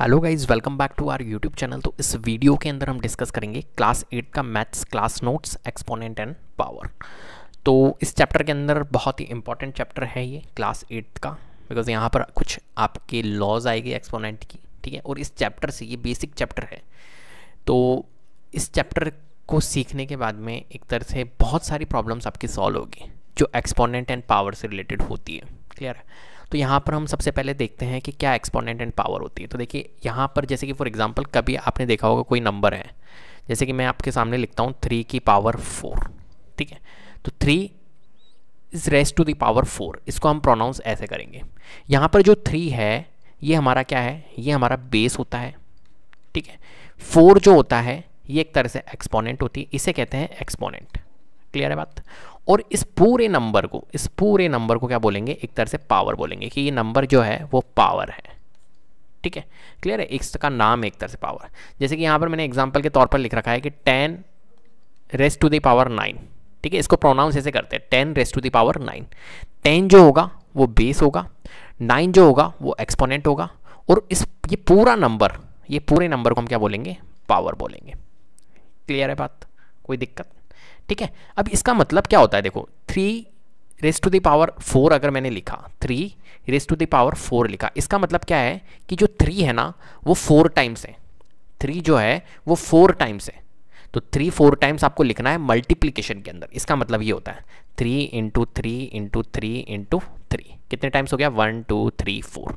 hello guys welcome back to our YouTube channel तो इस video के अंदर हम डिस्कस करेंगे क्लास एट का maths class notes exponent and power तो इस चैप्टर के अंदर बहुत ही इंपॉर्टेंट चैप्टर है ये क्लास एट का बिकॉज यहाँ पर कुछ आपके लॉज आएगी एक्सपोनेंट की ठीक है और इस चैप्टर से ये बेसिक चैप्टर है तो इस चैप्टर को सीखने के बाद में एक तरह से बहुत सारी प्रॉब्लम्स आपकी सॉल्व होगी जो एक्सपोनेंट एंड पावर से रिलेटेड होती है क्लियर है तो यहाँ पर हम सबसे पहले देखते हैं कि क्या एक्सपोनेंट एंड पावर होती है तो देखिए यहाँ पर जैसे कि फॉर एग्जाम्पल कभी आपने देखा होगा कोई नंबर है जैसे कि मैं आपके सामने लिखता हूँ थ्री की पावर फोर ठीक है तो three is raised to the power four इसको हम प्रोनाउंस ऐसे करेंगे यहाँ पर जो थ्री है ये हमारा क्या है ये हमारा बेस होता है ठीक है फोर जो होता है ये एक तरह से एक्सपोनेंट होती है इसे कहते हैं एक्सपोनेंट क्लियर है बात और इस पूरे नंबर को इस पूरे नंबर को क्या बोलेंगे एक तरह से पावर बोलेंगे कि ये नंबर जो है वो पावर है ठीक है क्लियर है एक्स का नाम है एक तरह से पावर जैसे कि यहाँ पर मैंने एग्जाम्पल के तौर पर लिख रखा है कि ten raise to power nine ठीक है इसको प्रोनाउंस ऐसे करते हैं ten raise to power nine ten जो होगा वो बेस होगा नाइन जो होगा वो एक्सपोनेंट होगा और इस ये पूरा नंबर ये पूरे नंबर को हम क्या बोलेंगे पावर बोलेंगे क्लियर है बात कोई दिक्कत ठीक है अब इसका मतलब क्या होता है देखो three raise to the power four अगर मैंने लिखा three raise to the power four लिखा इसका मतलब क्या है कि जो थ्री है ना वो फोर टाइम्स है थ्री जो है वो फोर टाइम्स है तो थ्री फोर टाइम्स आपको लिखना है मल्टीप्लीकेशन के अंदर इसका मतलब ये होता है three into three into three into three कितने टाइम्स हो गया one two three four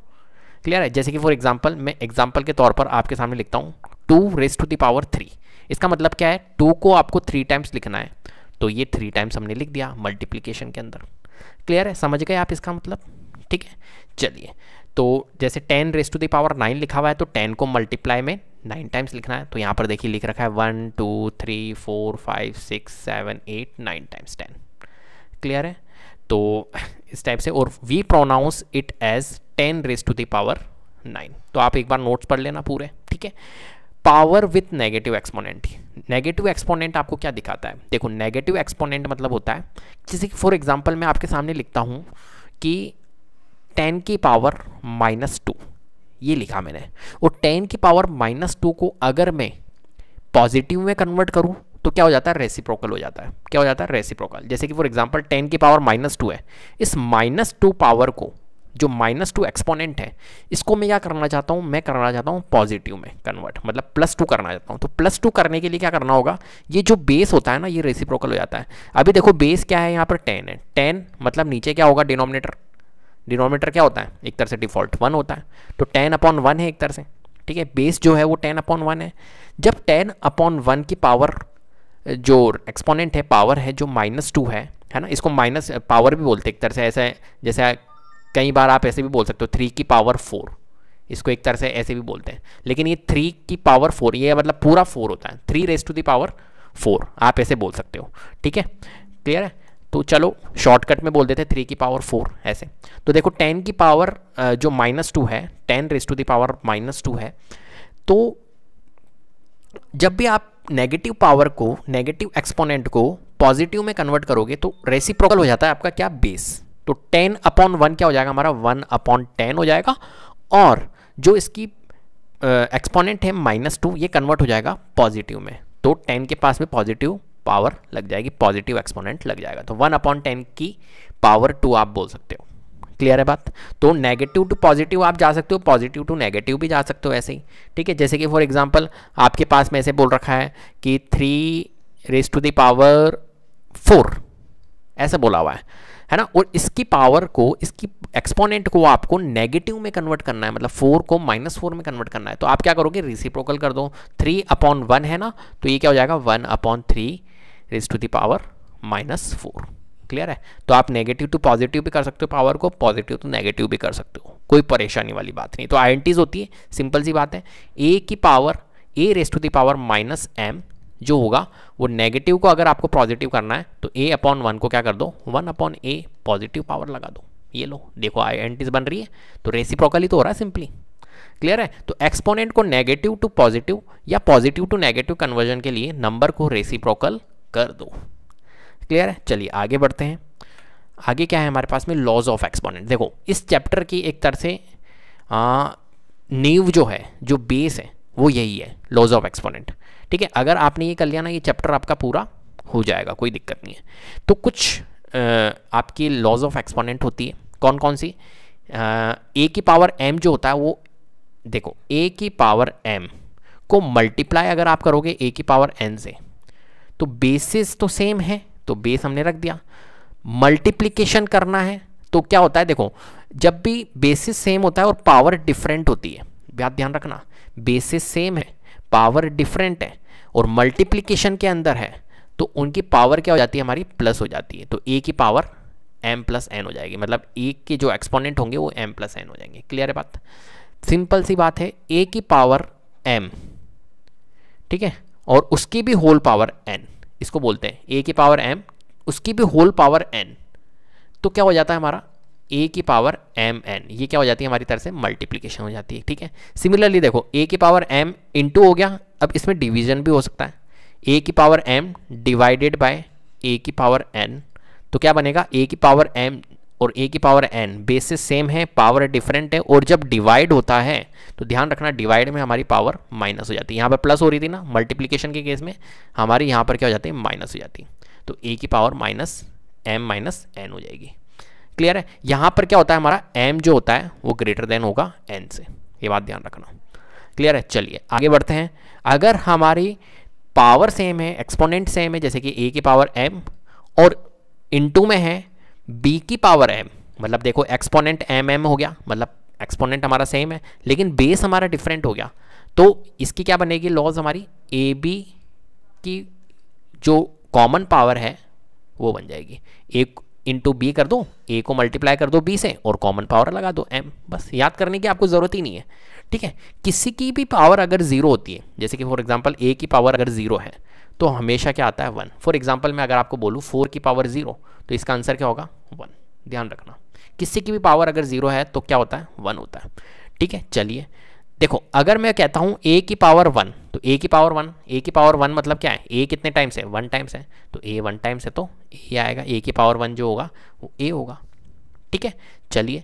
clear है जैसे कि फॉर एग्जाम्पल मैं एग्जाम्पल के तौर पर आपके सामने लिखता हूँ two raise to the power three इसका मतलब क्या है टू को आपको थ्री टाइम्स लिखना है तो ये थ्री टाइम्स हमने लिख दिया मल्टीप्लीकेशन के अंदर क्लियर है समझ गए आप इसका मतलब ठीक है चलिए तो जैसे ten raise to the power nine लिखा हुआ है तो टेन को मल्टीप्लाई में नाइन टाइम्स लिखना है तो यहाँ पर देखिए लिख रखा है one two three four five six seven eight nine times ten clear है तो इस टाइप से और we pronounce it as ten raise to the power nine तो आप एक बार नोट्स पढ़ लेना पूरे ठीक है power with negative exponent negative exponent आपको क्या दिखाता है देखो नेगेटिव एक्सपोनेंट मतलब होता है जैसे कि फॉर एग्जाम्पल मैं आपके सामने लिखता हूँ कि टेन की पावर माइनस टू ये लिखा मैंने और टेन की पावर माइनस टू को अगर मैं पॉजिटिव में कन्वर्ट करूँ तो क्या हो जाता है रेसिप्रोकल हो जाता है क्या हो जाता है रेसिप्रोकल जैसे कि फॉर एग्जाम्पल टेन की पावर माइनस टू है इस माइनस टू पावर को जो माइनस टू एक्सपोनेंट है इसको मैं क्या करना चाहता हूँ मैं करना चाहता हूँ पॉजिटिव में कन्वर्ट मतलब प्लस टू करना चाहता हूँ तो प्लस टू करने के लिए क्या करना होगा ये जो बेस होता है ना ये रेसिप्रोकल हो जाता है अभी देखो बेस क्या है यहाँ पर टेन है टेन मतलब नीचे क्या होगा डिनोमिनेटर डिनोमिनेटर क्या होता है एक तरह से डिफॉल्ट वन होता है तो टेन अपॉन वन है एक तरह से ठीक है बेस जो है वो टेन अपॉन वन है जब टेन अपॉन वन की पावर जो एक्सपोनेंट है पावर है जो माइनस टू है है ना इसको माइनस पावर भी बोलते हैं एक तरह से ऐसे जैसे कई बार आप ऐसे भी बोल सकते हो थ्री की पावर फोर इसको एक तरह से ऐसे भी बोलते हैं लेकिन ये थ्री की पावर फोर ये मतलब पूरा फोर होता है three raise to the power four आप ऐसे बोल सकते हो ठीक है क्लियर है तो चलो शॉर्टकट में बोल देते हैं थ्री की पावर फोर ऐसे तो देखो टेन की पावर जो माइनस टू है ten raise to the power minus two है तो जब भी आप नेगेटिव पावर को नेगेटिव एक्सपोनेंट को पॉजिटिव में कन्वर्ट करोगे तो रेसिप्रोकल हो जाता है आपका क्या बेस तो टेन अपॉन वन क्या हो जाएगा हमारा वन अपॉन टेन हो जाएगा और जो इसकी एक्सपोनेंट है माइनस टू ये कन्वर्ट हो जाएगा पॉजिटिव में तो टेन के पास में पॉजिटिव पावर लग जाएगी पॉजिटिव एक्सपोनेंट लग जाएगा तो वन अपॉन टेन की पावर टू आप बोल सकते हो क्लियर है बात तो नेगेटिव टू पॉजिटिव आप जा सकते हो पॉजिटिव टू नेगेटिव भी जा सकते हो ऐसे ही ठीक है जैसे कि फॉर एग्जाम्पल आपके पास में ऐसे बोल रखा है कि three raise to the power four ऐसा बोला हुआ है है ना और इसकी पावर को इसकी एक्सपोनेंट को आपको नेगेटिव में कन्वर्ट करना है मतलब फोर को माइनस फोर में कन्वर्ट करना है तो आप क्या करोगे रिसिप्रोकल कर दो थ्री अपॉन वन है ना तो ये क्या हो जाएगा one upon three raise to the power minus four clear है तो आप नेगेटिव टू पॉजिटिव भी कर सकते हो पावर को पॉजिटिव टू नेगेटिव भी कर सकते हो कोई परेशानी वाली बात नहीं तो आइडेंटीज होती है सिंपल सी बात है ए की power A raise to the power minus M जो होगा वो नेगेटिव को अगर आपको पॉजिटिव करना है तो ए अपॉन वन को क्या कर दो one upon A positive power लगा दो ये लो देखो आई एंटीज बन रही है तो रेसिप्रोकली तो हो रहा है सिंपली क्लियर है तो एक्सपोनेंट को नेगेटिव टू पॉजिटिव या पॉजिटिव टू नेगेटिव कन्वर्जन के लिए नंबर को रेसिप्रोकल कर दो क्लियर है चलिए आगे बढ़ते हैं आगे क्या है हमारे पास में लॉज ऑफ एक्सपोनेंट देखो इस चैप्टर की एक तरह से नीव जो है जो बेस है वो यही है लॉज ऑफ एक्सपोनेंट ठीक है अगर आपने ये कर लिया ना ये चैप्टर आपका पूरा हो जाएगा कोई दिक्कत नहीं है तो कुछ आ, आपकी लॉज ऑफ एक्सपोनेंट होती है कौन कौन सी ए की पावर एम जो होता है वो देखो ए की पावर एम को मल्टीप्लाई अगर आप करोगे ए की पावर एन से तो बेसिस तो सेम है तो बेस हमने रख दिया मल्टीप्लीकेशन करना है तो क्या होता है देखो जब भी बेसिस सेम होता है और पावर डिफरेंट होती है याद ध्यान रखना बेसिस सेम है पावर डिफरेंट है और मल्टीप्लीकेशन के अंदर है तो उनकी पावर क्या हो जाती है हमारी प्लस हो जाती है तो ए की पावर एम प्लस एन हो जाएगी मतलब ए के जो एक्सपोनेंट होंगे वो एम प्लस एन हो जाएंगे क्लियर है बात सिंपल सी बात है ए की पावर एम ठीक है और उसकी भी होल पावर एन इसको बोलते हैं ए की पावर एम उसकी भी होल पावर एन तो क्या हो जाता है हमारा ए की पावर एम एन ये क्या हो जाती है हमारी तरह से मल्टीप्लीकेशन हो जाती है ठीक है सिमिलरली देखो ए की पावर एम इंटू हो गया अब इसमें डिवीजन भी हो सकता है ए की power M divided by A की पावर एन तो क्या बनेगा ए की पावर एम और ए की पावर एन बेसिस सेम है पावर डिफरेंट है और जब डिवाइड होता है तो ध्यान रखना डिवाइड में हमारी पावर माइनस हो जाती है यहाँ पर प्लस हो रही थी ना मल्टीप्लीकेशन के केस में हमारी यहाँ पर क्या हो जाती है माइनस हो जाती है तो ए की power minus M minus N हो जाएगी क्लियर है यहाँ पर क्या होता है हमारा एम जो होता है वो ग्रेटर देन होगा एन से ये बात ध्यान रखना क्लियर है चलिए आगे बढ़ते हैं अगर हमारी पावर सेम है एक्सपोनेंट सेम है जैसे कि ए की पावर एम और इनटू में है बी की पावर एम मतलब देखो एक्सपोनेंट एम एम हो गया मतलब एक्सपोनेंट हमारा सेम है लेकिन बेस हमारा डिफरेंट हो गया तो इसकी क्या बनेगी लॉज हमारी ए बी की जो कॉमन पावर है वो बन जाएगी एक इंटू बी कर दो ए को मल्टीप्लाई कर दो बी से और कॉमन पावर लगा दो एम बस याद करने की आपको ज़रूरत ही नहीं है ठीक है किसी की भी पावर अगर ज़ीरो होती है जैसे कि फॉर एग्जांपल ए की पावर अगर ज़ीरो है तो हमेशा क्या आता है वन फॉर एग्जाम्पल मैं अगर आपको बोलूँ फोर की पावर ज़ीरो तो इसका आंसर क्या होगा वन ध्यान रखना किसी की भी पावर अगर ज़ीरो है तो क्या होता है वन होता है ठीक है चलिए देखो अगर मैं कहता हूँ ए की पावर वन तो ए की पावर वन ए की पावर वन मतलब क्या है ए कितने टाइम्स है वन टाइम्स है तो ए वन टाइम्स है तो ए आएगा ए की पावर वन जो होगा वो ए होगा ठीक है चलिए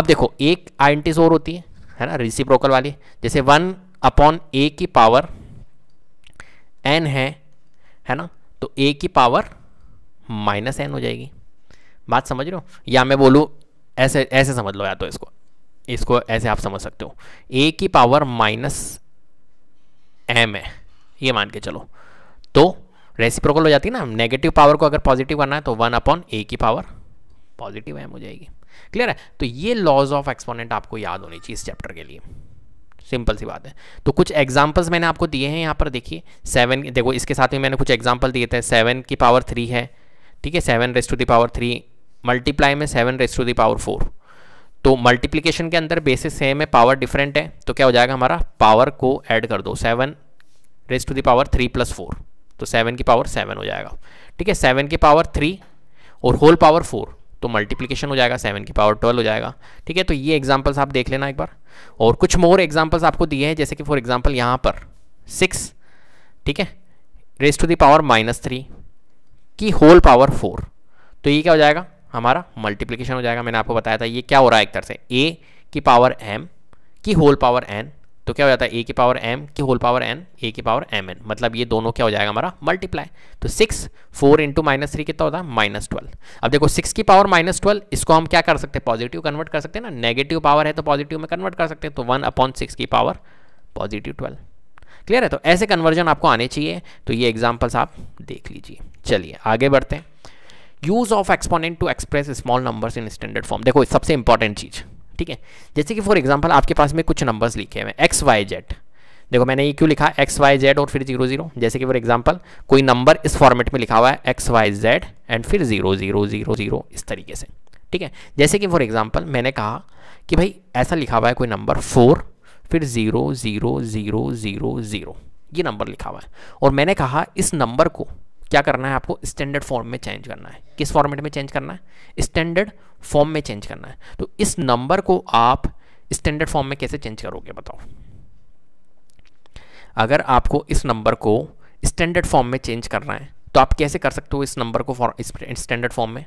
अब देखो एक आइडेंटिस और होती है है ना रिसिप्रोकल वाली जैसे वन अपॉन ए की पावर एन है है ना तो ए की पावर माइनस एन हो जाएगी बात समझ रहे हो या मैं बोलूँ ऐसे ऐसे समझ लो या तो इसको इसको ऐसे आप समझ सकते हो ए की पावर माइनस एम है ये मान के चलो तो रेसिप्रोकल हो जाती है ना नेगेटिव पावर को अगर पॉजिटिव करना है तो वन अपॉन ए की पावर पॉजिटिव एम हो जाएगी क्लियर है तो ये लॉज ऑफ एक्सपोनेंट आपको याद होनी चाहिए इस चैप्टर के लिए सिंपल सी बात है तो कुछ एग्जाम्पल्स मैंने आपको दिए हैं यहाँ पर देखिए सेवन देखो इसके साथ में मैंने कुछ एग्जाम्पल दिए थे सेवन की पावर थ्री है ठीक है seven raise to the power three multiply में seven raise to the power four तो मल्टीप्लीकेशन के अंदर बेसिस सेम है पावर डिफरेंट है तो क्या हो जाएगा हमारा पावर को ऐड कर दो seven raise to the power three plus four तो सेवन की पावर सेवन हो जाएगा ठीक है सेवन की पावर थ्री और होल पावर फोर तो मल्टीप्लीकेशन हो जाएगा सेवन की पावर ट्वेल्व हो जाएगा ठीक है तो ये एग्जाम्पल्स आप देख लेना एक बार और कुछ मोर एग्जाम्पल्स आपको दिए हैं जैसे कि फॉर एग्जाम्पल यहाँ पर सिक्स ठीक है raise to the power minus three की होल पावर फोर तो ये क्या हो जाएगा हमारा मल्टीप्लीकेशन हो जाएगा मैंने आपको बताया था ये क्या हो रहा है एक तरह से ए की पावर एम की होल पावर एन तो क्या हो जाता है ए की पावर एम की होल पावर एन ए की पावर एम एन मतलब ये दोनों क्या हो जाएगा हमारा मल्टीप्लाई तो six four into minus three कितना होता है माइनस ट्वेल्व अब देखो सिक्स की पावर माइनस ट्वेल्व इसको हम क्या कर सकते हैं पॉजिटिव कन्वर्ट कर सकते हैं ना नेगेटिव पावर है तो पॉजिटिव में कन्वर्ट कर सकते हैं तो वन अपॉन सिक्स की पावर पॉजिटिव ट्वेल्व क्लियर है तो ऐसे कन्वर्जन आपको आने चाहिए तो ये एग्जाम्पल्स आप देख लीजिए चलिए आगे बढ़ते हैं use of exponent to express small numbers in standard form देखो सबसे इंपॉर्टेंट चीज़ ठीक है जैसे कि फॉर एग्जाम्पल आपके पास में कुछ नंबर्स लिखे हुए एक्स वाई जेड देखो मैंने ये क्यों लिखा एक्स वाई जेड और फिर जीरो जीरो जैसे कि फॉर एग्जाम्पल कोई नंबर इस फॉर्मेट में लिखा हुआ है एक्स वाई जेड एंड फिर जीरो जीरो जीरो जीरो इस तरीके से ठीक है जैसे कि फॉर एग्जाम्पल मैंने कहा कि भाई ऐसा लिखा हुआ है कोई नंबर फोर फिर zero zero zero zero zero ये नंबर लिखा हुआ है और मैंने कहा इस नंबर को क्या करना है आपको स्टैंडर्ड फॉर्म में चेंज करना है किस फॉर्मेट में चेंज करना है स्टैंडर्ड फॉर्म में चेंज करना है तो इस नंबर को आप स्टैंडर्ड फॉर्म में कैसे चेंज करोगे बताओ अगर आपको इस नंबर को स्टैंडर्ड फॉर्म में चेंज करना है तो आप कैसे कर सकते हो इस नंबर को स्टैंडर्ड फॉर्म में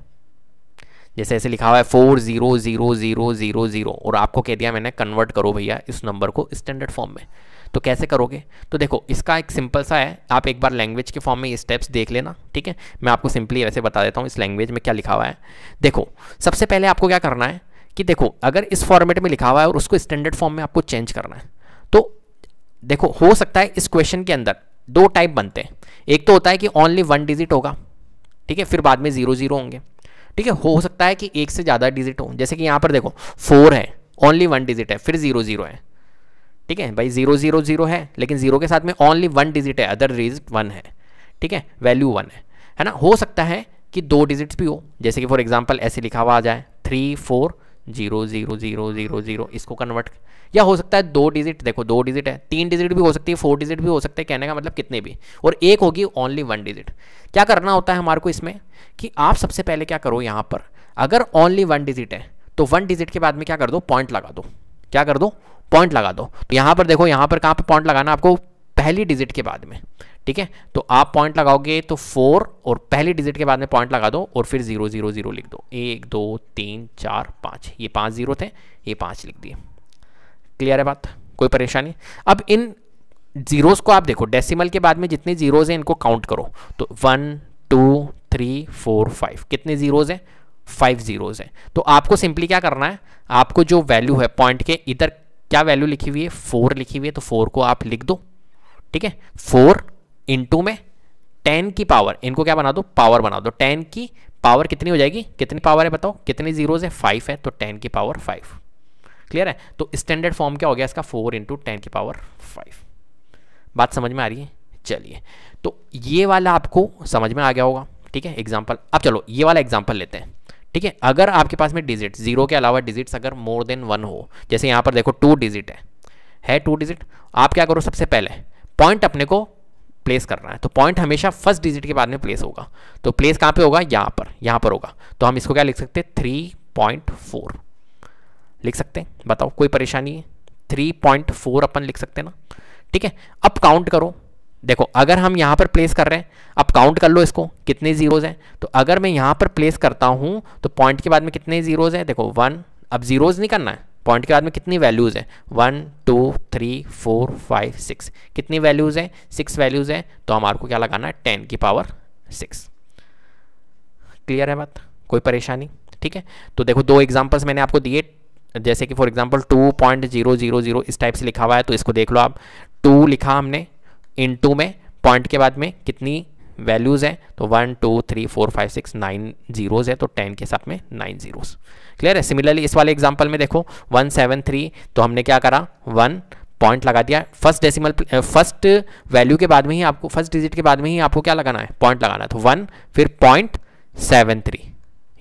जैसे ऐसे लिखा हुआ है four zero zero zero zero zero और आपको कह दिया मैंने कन्वर्ट करो भैया इस नंबर को स्टैंडर्ड फॉर्म में तो कैसे करोगे तो देखो इसका एक सिंपल सा है आप एक बार लैंग्वेज के फॉर्म में ये स्टेप्स देख लेना ठीक है मैं आपको सिंपली वैसे बता देता हूँ इस लैंग्वेज में क्या लिखा हुआ है देखो सबसे पहले आपको क्या करना है कि देखो अगर इस फॉर्मेट में लिखा हुआ है और उसको स्टैंडर्ड फॉर्म में आपको चेंज करना है तो देखो हो सकता है इस क्वेश्चन के अंदर दो टाइप बनते हैं एक तो होता है कि ओनली वन डिजिट होगा ठीक है फिर बाद में जीरो जीरो होंगे ठीक है हो सकता है कि एक से ज़्यादा डिजिट हो जैसे कि यहाँ पर देखो फोर है ओनली वन डिजिट है फिर जीरो जीरो है ठीक है भाई जीरो जीरो जीरो है लेकिन जीरो के साथ में ओनली वन डिजिट है अदर डिजिट वन है ठीक है वैल्यू वन है है ना हो सकता है कि दो डिजिट्स भी हो जैसे कि फॉर एग्जाम्पल ऐसे लिखा हुआ आ जाए three four zero zero zero zero zero इसको कन्वर्ट या हो सकता है दो डिजिट देखो दो डिजिट है तीन डिजिट भी हो सकती है फोर डिजिट भी हो सकते हैं कहने का मतलब कितने भी और एक होगी ओनली वन डिजिट क्या करना होता है हमारे को इसमें कि आप सबसे पहले क्या करो यहाँ पर अगर ओनली वन डिजिट है तो वन डिजिट के बाद में क्या कर दो पॉइंट लगा दो क्या कर दो पॉइंट लगा दो तो यहाँ पर देखो यहाँ पर कहाँ पर पॉइंट लगाना आपको पहली डिजिट के बाद में ठीक है तो आप पॉइंट लगाओगे तो फोर और पहली डिजिट के बाद में पॉइंट लगा दो और फिर जीरो जीरो जीरो लिख दो एक दो तीन चार पाँच ये पाँच जीरो थे ये पाँच लिख दिए क्लियर है बात कोई परेशानी अब इन जीरोस को आप देखो डेसिमल के बाद में जितने जीरोज हैं इनको काउंट करो तो one two three four five कितने जीरोज हैं फाइव जीरोज हैं तो आपको सिंपली क्या करना है आपको जो वैल्यू है पॉइंट के इधर क्या वैल्यू लिखी हुई है फोर लिखी हुई है तो फोर को आप लिख दो ठीक है फोर इंटू में टेन की पावर इनको क्या बना दो पावर बना दो टेन की पावर कितनी हो जाएगी कितनी पावर है बताओ कितनी जीरोज है फाइव है तो टेन की पावर फाइव क्लियर है तो स्टैंडर्ड फॉर्म क्या हो गया इसका फोर इंटू टेन की पावर फाइव बात समझ में आ रही है चलिए तो ये वाला आपको समझ में आ गया होगा ठीक है एग्जाम्पल अब चलो ये वाला एग्जाम्पल लेते हैं ठीक है अगर आपके पास में डिजिट जीरो के अलावा डिजिट्स अगर मोर देन वन हो जैसे यहाँ पर देखो टू डिजिट है है टू डिजिट आप क्या करो सबसे पहले पॉइंट अपने को प्लेस करना है तो पॉइंट हमेशा फर्स्ट डिजिट के बाद में प्लेस होगा तो प्लेस कहाँ पे होगा यहाँ पर यहाँ पर होगा तो हम इसको क्या लिख सकते हैं थ्री पॉइंट फोर लिख सकते हैं बताओ कोई परेशानी है थ्री पॉइंट फोर अपन लिख सकते हैं ना ठीक है अब काउंट करो देखो अगर हम यहाँ पर प्लेस कर रहे हैं अब काउंट कर लो इसको कितने जीरोज़ हैं तो अगर मैं यहाँ पर प्लेस करता हूँ तो पॉइंट के बाद में कितने जीरोज़ हैं देखो वन अब जीरोज़ नहीं करना है पॉइंट के बाद में कितनी वैल्यूज़ हैं one two three four five six कितनी वैल्यूज़ हैं सिक्स वैल्यूज़ हैं तो हमारे को क्या लगाना है टेन की पावर सिक्स क्लियर है बात कोई परेशानी ठीक है तो देखो दो एग्जाम्पल्स मैंने आपको दिए जैसे कि for example two point zero zero zero इस टाइप से लिखा हुआ है तो इसको देख लो आप टू लिखा हमने इन टू में पॉइंट के बाद में कितनी वैल्यूज़ हैं तो one two three four five six nine zeros है तो टेन के साथ में नाइन जीरोज़ क्लियर है सिमिलरली इस वाले एग्जाम्पल में देखो वन सेवन थ्री तो हमने क्या करा वन पॉइंट लगा दिया फर्स्ट डेसिमल फर्स्ट वैल्यू के बाद में ही आपको फर्स्ट डिजिट के बाद में ही आपको क्या लगाना है पॉइंट लगाना है तो वन फिर पॉइंट सेवन थ्री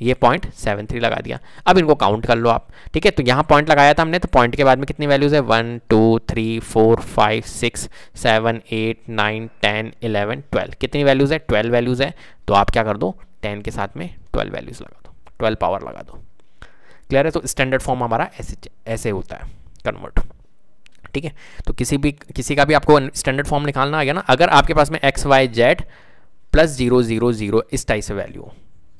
ये पॉइंट सेवन थ्री लगा दिया अब इनको काउंट कर लो आप ठीक है तो यहाँ पॉइंट लगाया था हमने तो पॉइंट के बाद में कितनी वैल्यूज़ है one two three four five six seven eight nine ten eleven twelve कितनी वैल्यूज़ है ट्वेल्व वैल्यूज़ है तो आप क्या कर दो टेन के साथ में ट्वेल्व वैल्यूज़ लगा दो ट्वेल्व पावर लगा दो क्लियर है तो स्टैंडर्ड फॉर्म हमारा ऐसे ऐसे होता है कन्वर्ट ठीक है तो किसी भी किसी का भी आपको स्टैंडर्ड फॉर्म निकालना आ गया ना अगर आपके पास में X Y Z plus zero zero zero इस टाइप से वैल्यू हो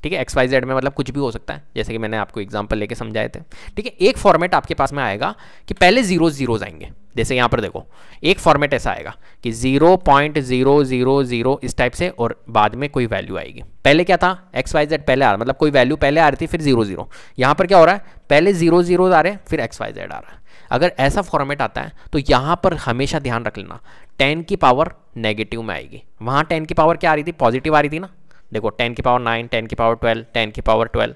ठीक है एक्स वाई जेड में मतलब कुछ भी हो सकता है जैसे कि मैंने आपको एग्जाम्पल लेके समझाए थे ठीक है एक फॉर्मेट आपके पास में आएगा कि पहले जीरो जीरोज आएंगे जैसे यहाँ पर देखो एक फॉर्मेट ऐसा आएगा कि zero point zero zero zero इस टाइप से और बाद में कोई वैल्यू आएगी पहले क्या था एक्स वाई जेड पहले आ रहा मतलब कोई वैल्यू पहले आ रही थी फिर जीरो जीरो यहाँ पर क्या हो रहा है पहले जीरो जीरो आ रहे हैं फिर एक्स वाई जेड आ रहा है अगर ऐसा फॉर्मेट आता है तो यहाँ पर हमेशा ध्यान रख लेना टेन की पावर नेगेटिव में आएगी वहाँ टेन की पावर क्या आ रही थी पॉजिटिव आ रही थी ना देखो टेन की पावर नाइन टेन की पावर ट्वेल्व टेन की पावर ट्वेल्व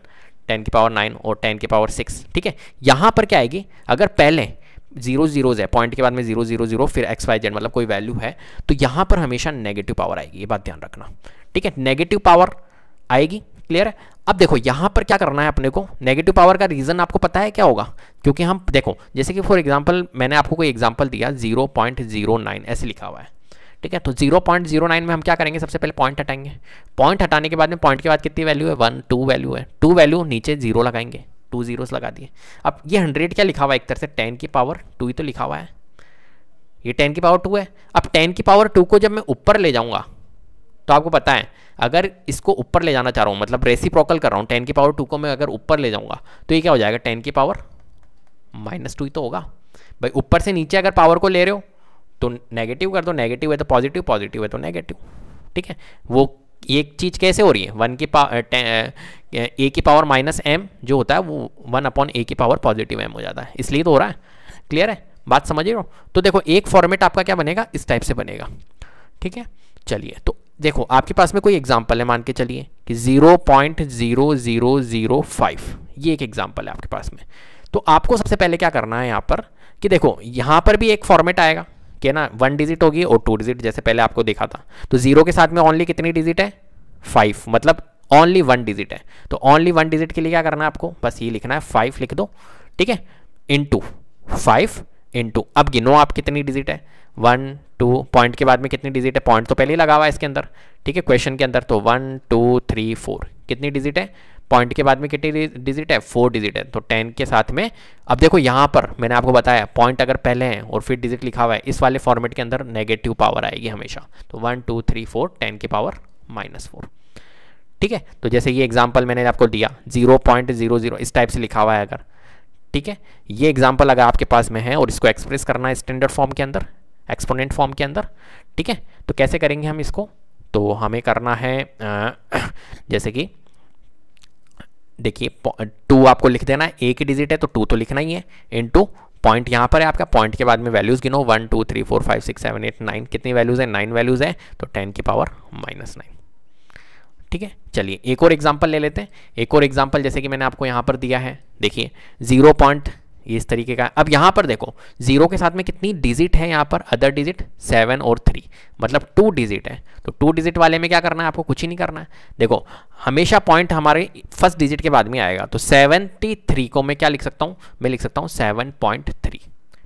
टेन की पावर नाइन और टेन की पावर सिक्स ठीक है यहाँ पर क्या आएगी अगर पहले जीरो जीरोज़ है पॉइंट के बाद में जीरो जीरो जीरो फिर एक्स वाई जेड मतलब कोई वैल्यू है तो यहाँ पर हमेशा नेगेटिव पावर आएगी ये बात ध्यान रखना ठीक है नेगेटिव पावर आएगी क्लियर है अब देखो यहाँ पर क्या करना है अपने को नेगेटिव पावर का रीज़न आपको पता है क्या होगा क्योंकि हम देखो जैसे कि फॉर एग्जाम्पल मैंने आपको कोई एग्जाम्पल दिया जीरो पॉइंट जीरो नाइन ऐसे लिखा हुआ है ठीक है तो 0.09 में हम क्या करेंगे सबसे पहले पॉइंट हटाएंगे पॉइंट हटाने के बाद में पॉइंट के बाद कितनी वैल्यू है वन टू वैल्यू है टू वैल्यू नीचे जीरो लगाएंगे टू जीरोस लगा दिए अब ये हंड्रेड क्या लिखा हुआ है एक तरह से टेन की पावर टू ही तो लिखा हुआ है ये टेन की पावर टू है अब टेन की पावर टू को जब मैं ऊपर ले जाऊँगा तो आपको पता है अगर इसको ऊपर ले जाना चाह रहा हूँ मतलब रेसी प्रोकल कर रहा हूँ टेन की पावर टू को मैं अगर ऊपर ले जाऊँगा तो ये क्या हो जाएगा टेन की पावर माइनस टू ही तो होगा भाई ऊपर से नीचे अगर पावर को ले रहे हो तो नेगेटिव कर दो नेगेटिव है तो पॉजिटिव पॉजिटिव है तो नेगेटिव ठीक है वो एक चीज़ कैसे हो रही है वन की पावर ए की पावर माइनस एम जो होता है वो वन अपॉन ए की पावर पॉजिटिव एम हो जाता है इसलिए तो हो रहा है क्लियर है बात समझ रहे हो तो देखो एक फॉर्मेट आपका क्या बनेगा इस टाइप से बनेगा ठीक है चलिए तो देखो आपके पास में कोई एग्जाम्पल है मान के चलिए कि zero point zero zero zero five ये एक एग्जाम्पल है आपके पास में तो आपको सबसे पहले क्या करना है यहाँ पर कि देखो यहाँ पर भी एक फॉर्मेट आएगा कि ना वन डिजिट होगी और टू डिजिट जैसे पहले आपको देखा था तो जीरो के साथ में ओनली कितनी डिजिट है फाइव मतलब ओनली वन डिजिट है तो ओनली वन डिजिट के लिए क्या करना है आपको बस ये लिखना है फाइव लिख दो ठीक है into five into अब गिनो आप कितनी डिजिट है वन टू पॉइंट के बाद में कितनी डिजिट है पॉइंट तो पहले ही लगा हुआ है इसके अंदर ठीक है क्वेश्चन के अंदर तो वन टू थ्री फोर कितनी डिजिट है पॉइंट के बाद में कितनी डिजिट है फोर डिजिट है तो टेन के साथ में अब देखो यहाँ पर मैंने आपको बताया पॉइंट अगर पहले हैं और फिर डिजिट लिखा हुआ है इस वाले फॉर्मेट के अंदर नेगेटिव पावर आएगी हमेशा तो one two three four ten की पावर माइनस फोर ठीक है तो जैसे ये एग्जाम्पल मैंने आपको दिया जीरो पॉइंट जीरो जीरो इस टाइप से लिखा हुआ है अगर ठीक है ये एग्जाम्पल अगर आपके पास में है और इसको एक्सप्रेस करना है स्टैंडर्ड फॉर्म के अंदर एक्सपोनेंट फॉर्म के अंदर ठीक है तो कैसे करेंगे हम इसको तो हमें करना है जैसे कि देखिए टू आपको लिख देना है एक ही डिजिट है तो टू तो लिखना ही है इंटू पॉइंट यहाँ पर है आपका पॉइंट के बाद में वैल्यूज़ गिनो one two three four five six seven eight nine कितनी वैल्यूज़ है नाइन वैल्यूज़ है तो टेन की पावर माइनस नाइन ठीक है चलिए एक और एग्जाम्पल ले लेते हैं एक और एग्जाम्पल जैसे कि मैंने आपको यहाँ पर दिया है देखिए जीरो पॉइंट ये इस तरीके का अब यहाँ पर देखो जीरो के साथ में कितनी डिजिट है यहाँ पर अदर डिजिट सेवन और थ्री मतलब टू डिजिट है तो टू डिजिट वाले में क्या करना है आपको कुछ ही नहीं करना है देखो हमेशा पॉइंट हमारे फर्स्ट डिजिट के बाद में आएगा तो सेवनटी थ्री को मैं क्या लिख सकता हूँ मैं लिख सकता हूँ सेवन पॉइंट थ्री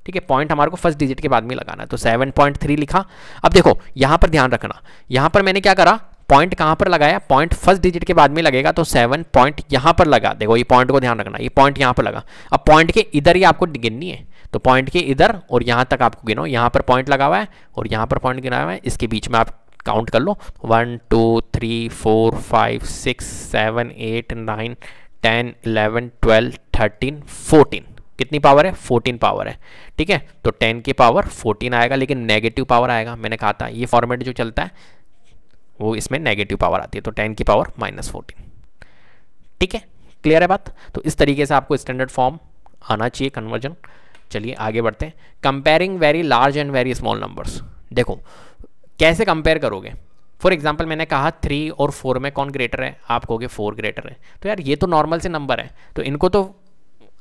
ठीक है पॉइंट हमारे को फर्स्ट डिजिट के बाद में लगाना है तो सेवन पॉइंट थ्री लिखा अब देखो यहाँ पर ध्यान रखना यहाँ पर मैंने क्या करा पॉइंट कहां पर लगाया पॉइंट फर्स्ट डिजिट के बाद में लगेगा तो सेवन पॉइंट यहां पर लगा देखो ये पॉइंट को ध्यान रखना ये पॉइंट यहां पर लगा अब पॉइंट के इधर ही आपको गिननी है तो पॉइंट के इधर और यहां तक आपको गिनो यहां पर पॉइंट लगा हुआ है और यहां पर पॉइंट गिना हुआ है इसके बीच में आप काउंट कर लो one two three four five six seven eight nine ten eleven twelve thirteen fourteen कितनी पावर है फोर्टीन पावर है ठीक है तो टेन की पावर फोर्टीन आएगा लेकिन नेगेटिव पावर आएगा मैंने कहा था ये फॉर्मेट जो चलता है वो इसमें नेगेटिव पावर आती है तो टेन की पावर माइनस फोर्टीन ठीक है क्लियर है बात तो इस तरीके से आपको स्टैंडर्ड फॉर्म आना चाहिए कन्वर्जन चलिए आगे बढ़ते हैं comparing very large and very small numbers देखो कैसे कंपेयर करोगे फॉर एग्जाम्पल मैंने कहा थ्री और फोर में कौन ग्रेटर है आप कहोगे फोर ग्रेटर है तो यार ये तो नॉर्मल से नंबर है तो इनको तो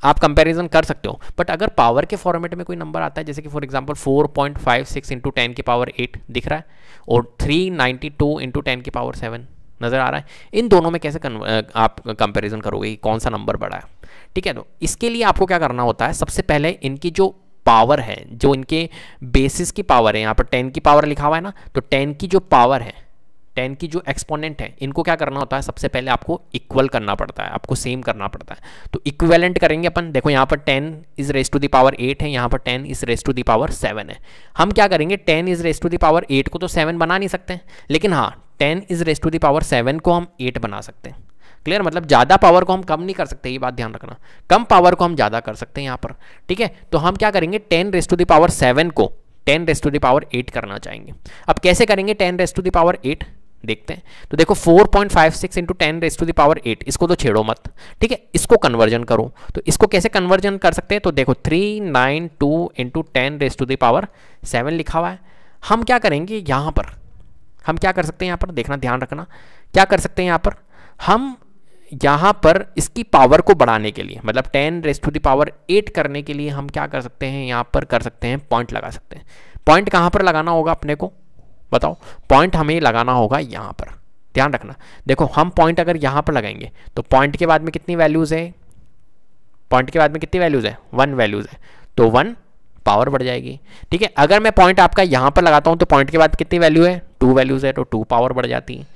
आप कंपैरिजन कर सकते हो बट अगर पावर के फॉर्मेट में कोई नंबर आता है जैसे कि for example 4.56 point five six into ten की पावर एट दिख रहा है और 392 नाइन्टी टू इंटू टेन की पावर सेवन नज़र आ रहा है इन दोनों में कैसे आप कंपेरिजन करोगे कौन सा नंबर बड़ा है ठीक है तो इसके लिए आपको क्या करना होता है सबसे पहले इनकी जो पावर है जो इनके बेसिस की पावर है यहाँ पर टेन की पावर लिखा हुआ है ना तो टेन की जो पावर है टेन की जो एक्सपोनेंट है इनको क्या करना होता है सबसे पहले आपको इक्वल करना पड़ता है आपको सेम करना पड़ता है तो इक्वेलेंट करेंगे अपन देखो यहाँ पर ten is raise to the power eight है यहाँ पर ten is raise to the power seven है हम क्या करेंगे ten is raise to the power eight को तो सेवन बना नहीं सकते लेकिन हाँ ten is raise to the power seven को हम एट बना सकते हैं क्लियर मतलब ज़्यादा पावर को हम कम नहीं कर सकते ये बात ध्यान रखना कम पावर को हम ज़्यादा कर सकते हैं यहाँ पर ठीक है तो हम क्या करेंगे ten raise to the power seven को ten raise to the power eight करना चाहेंगे अब कैसे करेंगे ten raise to the power eight देखते हैं तो देखो 4.56 point five six into ten raise to the power eight इसको तो छेड़ो मत ठीक है इसको कन्वर्जन करो तो इसको कैसे कन्वर्जन कर सकते हैं तो देखो three nine two into ten raise to the power seven लिखा हुआ है हम क्या करेंगे यहाँ पर हम क्या कर सकते हैं यहाँ पर देखना ध्यान रखना क्या कर सकते हैं यहाँ पर हम यहाँ पर इसकी पावर को बढ़ाने के लिए मतलब ten raise to the power eight करने के लिए हम क्या कर सकते हैं यहाँ पर कर सकते हैं पॉइंट लगा सकते हैं पॉइंट कहाँ पर लगाना होगा अपने को बताओ पॉइंट हमें लगाना होगा यहाँ पर ध्यान रखना देखो हम पॉइंट अगर यहाँ पर लगाएंगे तो पॉइंट के बाद में कितनी वैल्यूज़ है पॉइंट के बाद में कितनी वैल्यूज़ है वन वैल्यूज़ है तो वन पावर बढ़ जाएगी ठीक है अगर मैं पॉइंट आपका यहाँ पर लगाता हूँ तो पॉइंट के बाद कितनी वैल्यू है टू वैल्यूज़ है तो टू पावर बढ़ जाती है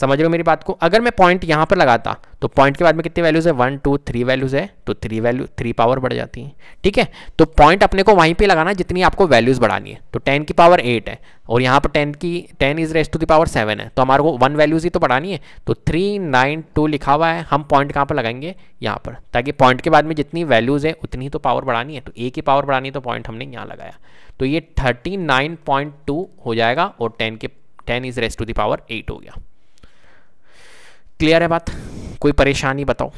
समझ रहे हो मेरी बात को अगर मैं पॉइंट यहाँ पर लगाता तो पॉइंट के बाद में कितने वैल्यूज़ है वन टू थ्री वैल्यूज़ है तो थ्री वैल्यू थ्री पावर बढ़ जाती है ठीक है तो पॉइंट अपने को वहीं पे लगाना जितनी आपको वैल्यूज़ बढ़ानी है तो टेन की पावर एट है और यहाँ पर टेन की ten is raised to the power seven है तो हमारे को वन वैल्यूज़ ही तो बढ़ानी है तो थ्री नाइन टू लिखा हुआ है हम पॉइंट कहाँ पर लगाएंगे यहाँ पर ताकि पॉइंट के बाद में जितनी वैल्यूज़ है उतनी ही तो पावर बढ़ानी है तो ए की पावर बढ़ानी है तो पॉइंट हमने यहाँ लगाया तो ये थर्टी नाइन पॉइंट टू हो जाएगा और टेन के ten is raised to the power eight हो गया क्लियर है बात कोई परेशानी बताओ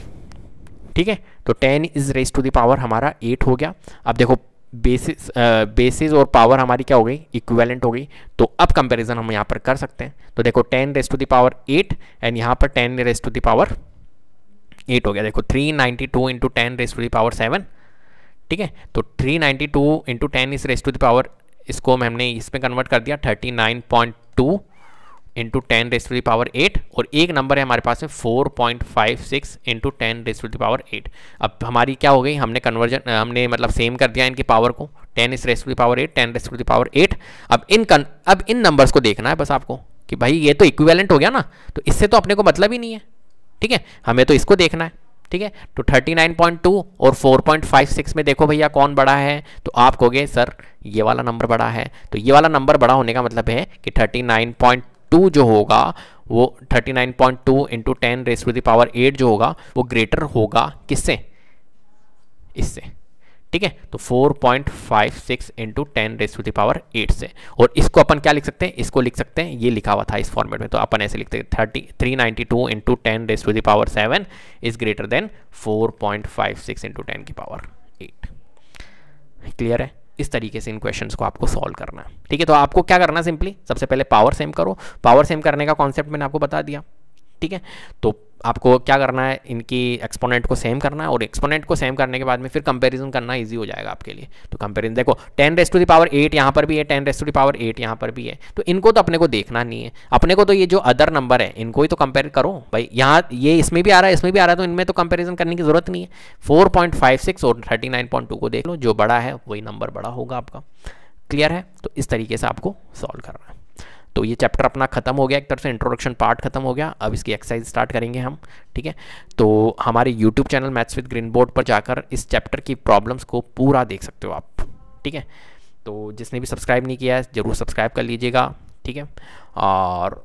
ठीक है तो ten is raise to the power हमारा एट हो गया अब देखो बेसिस बेसिस और पावर हमारी क्या हो गई इक्वेलेंट हो गई तो अब कंपैरिजन हम यहाँ पर कर सकते हैं तो देखो ten raise to the power eight and यहाँ पर ten raise to the power eight हो गया देखो three ninety two into ten raise to the power seven ठीक है तो three ninety two into ten is raise to the power इसको हमने इसमें कन्वर्ट कर दिया thirty nine point two into ten raise to power eight और एक नंबर है हमारे पास में four point five six into ten raise to power eight अब हमारी क्या हो गई हमने कन्वर्जन हमने मतलब सेम कर दिया इनकी पावर को ten is raise to the power eight ten raise to power eight अब इन कन, अब इन नंबर्स को देखना है बस आपको कि भाई ये तो इक्विवेलेंट हो गया ना तो इससे तो अपने को मतलब ही नहीं है ठीक है हमें तो इसको देखना है ठीक है तो 39.2 और 4.56 में देखो भैया कौन बड़ा है तो आप कहोगे सर ये वाला नंबर बड़ा है तो ये वाला नंबर बड़ा होने का मतलब है कि पॉइंट टू जो होगा वो 39.2 nine point two into ten raise to the power eight जो होगा वो ग्रेटर होगा किससे इससे ठीक है तो 4.56 point five six into ten raise to the power eight से और इसको अपन क्या लिख सकते हैं इसको लिख सकते हैं ये लिखा हुआ था इस फॉर्मेट में तो अपन ऐसे लिखते हैं thirty three ninety two into ten raise to the power seven is greater than 4.56 point five six into ten की पावर एट क्लियर है इस तरीके से इन क्वेश्चन को आपको सॉल्व करना है ठीक है तो आपको क्या करना सिंपली सबसे पहले पावर सेम करो पावर सेम करने का कॉन्सेप्ट मैंने आपको बता दिया ठीक है तो आपको क्या करना है इनकी एक्सपोनेंट को सेम करना है और एक्सपोनेंट को सेम करने के बाद में फिर कंपैरिजन करना इजी हो जाएगा आपके लिए तो कंपैरिजन देखो ten raise to the power eight यहाँ पर भी है ten raise to the power eight यहाँ पर भी है तो इनको तो अपने को देखना नहीं है अपने को तो ये जो अदर नंबर है इनको ही तो कंपेयर करो भाई यहाँ ये इसमें भी आ रहा है इसमें भी आ रहा है तो इनमें तो कंपेरिजन करने की जरूरत नहीं है फोर और थर्टी को देख लो जो बड़ा है वही नंबर बड़ा होगा आपका क्लियर है तो इस तरीके से आपको सॉल्व करना है तो ये चैप्टर अपना खत्म हो गया एक तरफ से इंट्रोडक्शन पार्ट खत्म हो गया अब इसकी एक्सरसाइज स्टार्ट करेंगे हम ठीक है तो हमारे YouTube channel maths with green board पर जाकर इस चैप्टर की प्रॉब्लम्स को पूरा देख सकते हो आप ठीक है तो जिसने भी सब्सक्राइब नहीं किया है ज़रूर सब्सक्राइब कर लीजिएगा ठीक है और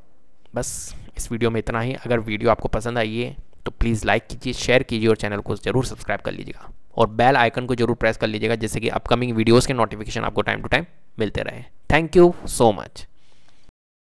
बस इस वीडियो में इतना ही अगर वीडियो आपको पसंद आई है तो प्लीज़ लाइक कीजिए शेयर कीजिए और चैनल को ज़रूर सब्सक्राइब कर लीजिएगा और बेल आइकन को जरूर प्रेस कर लीजिएगा जिससे कि अपकमिंग वीडियोज़ के नोटिफिकेशन आपको टाइम टू टाइम मिलते रहे थैंक यू सो मच